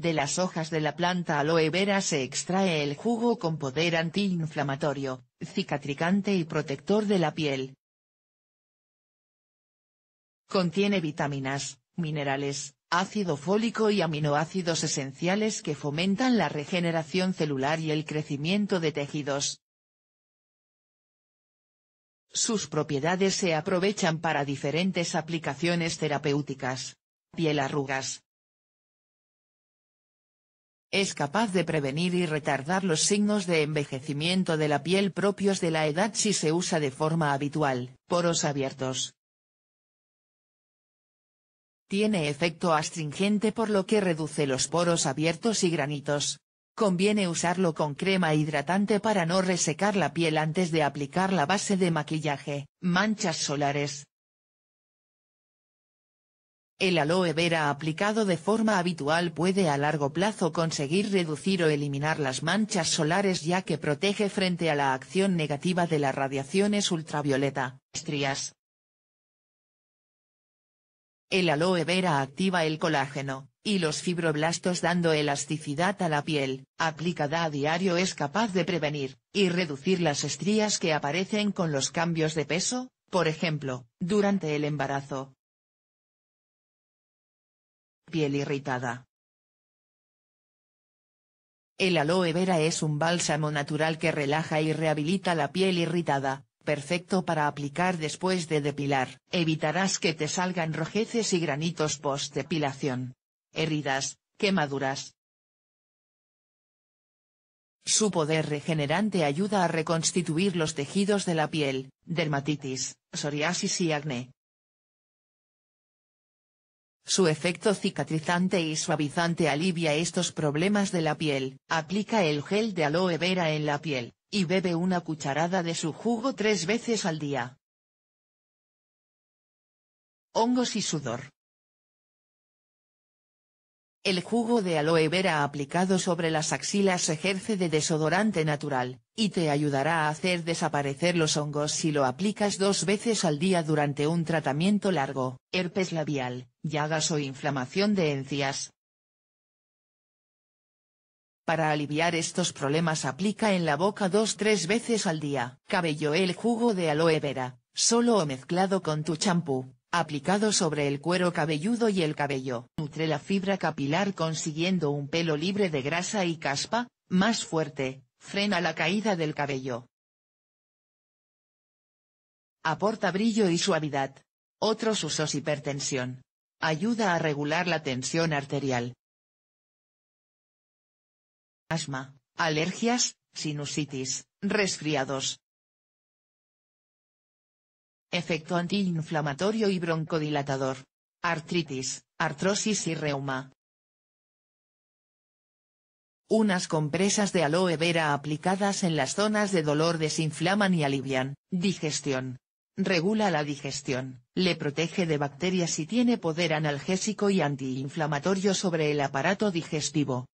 De las hojas de la planta aloe vera se extrae el jugo con poder antiinflamatorio, cicatricante y protector de la piel. Contiene vitaminas, minerales, ácido fólico y aminoácidos esenciales que fomentan la regeneración celular y el crecimiento de tejidos. Sus propiedades se aprovechan para diferentes aplicaciones terapéuticas. Piel arrugas, es capaz de prevenir y retardar los signos de envejecimiento de la piel propios de la edad si se usa de forma habitual, poros abiertos. Tiene efecto astringente por lo que reduce los poros abiertos y granitos. Conviene usarlo con crema hidratante para no resecar la piel antes de aplicar la base de maquillaje, manchas solares, el aloe vera aplicado de forma habitual puede a largo plazo conseguir reducir o eliminar las manchas solares ya que protege frente a la acción negativa de las radiaciones ultravioleta, estrías. El aloe vera activa el colágeno, y los fibroblastos dando elasticidad a la piel, aplicada a diario es capaz de prevenir, y reducir las estrías que aparecen con los cambios de peso, por ejemplo, durante el embarazo, Piel irritada. El aloe vera es un bálsamo natural que relaja y rehabilita la piel irritada, perfecto para aplicar después de depilar. Evitarás que te salgan rojeces y granitos post depilación. Heridas, quemaduras. Su poder regenerante ayuda a reconstituir los tejidos de la piel, dermatitis, psoriasis y acné. Su efecto cicatrizante y suavizante alivia estos problemas de la piel. Aplica el gel de aloe vera en la piel, y bebe una cucharada de su jugo tres veces al día. Hongos y sudor. El jugo de aloe vera aplicado sobre las axilas ejerce de desodorante natural, y te ayudará a hacer desaparecer los hongos si lo aplicas dos veces al día durante un tratamiento largo, herpes labial, llagas o inflamación de encías. Para aliviar estos problemas aplica en la boca dos tres veces al día. Cabello el jugo de aloe vera, solo o mezclado con tu champú, aplicado sobre el cuero cabelludo y el cabello. Nutre la fibra capilar consiguiendo un pelo libre de grasa y caspa, más fuerte, Frena la caída del cabello. Aporta brillo y suavidad. Otros usos hipertensión. Ayuda a regular la tensión arterial. Asma, alergias, sinusitis, resfriados. Efecto antiinflamatorio y broncodilatador. Artritis, artrosis y reuma. Unas compresas de aloe vera aplicadas en las zonas de dolor desinflaman y alivian. Digestión. Regula la digestión, le protege de bacterias y tiene poder analgésico y antiinflamatorio sobre el aparato digestivo.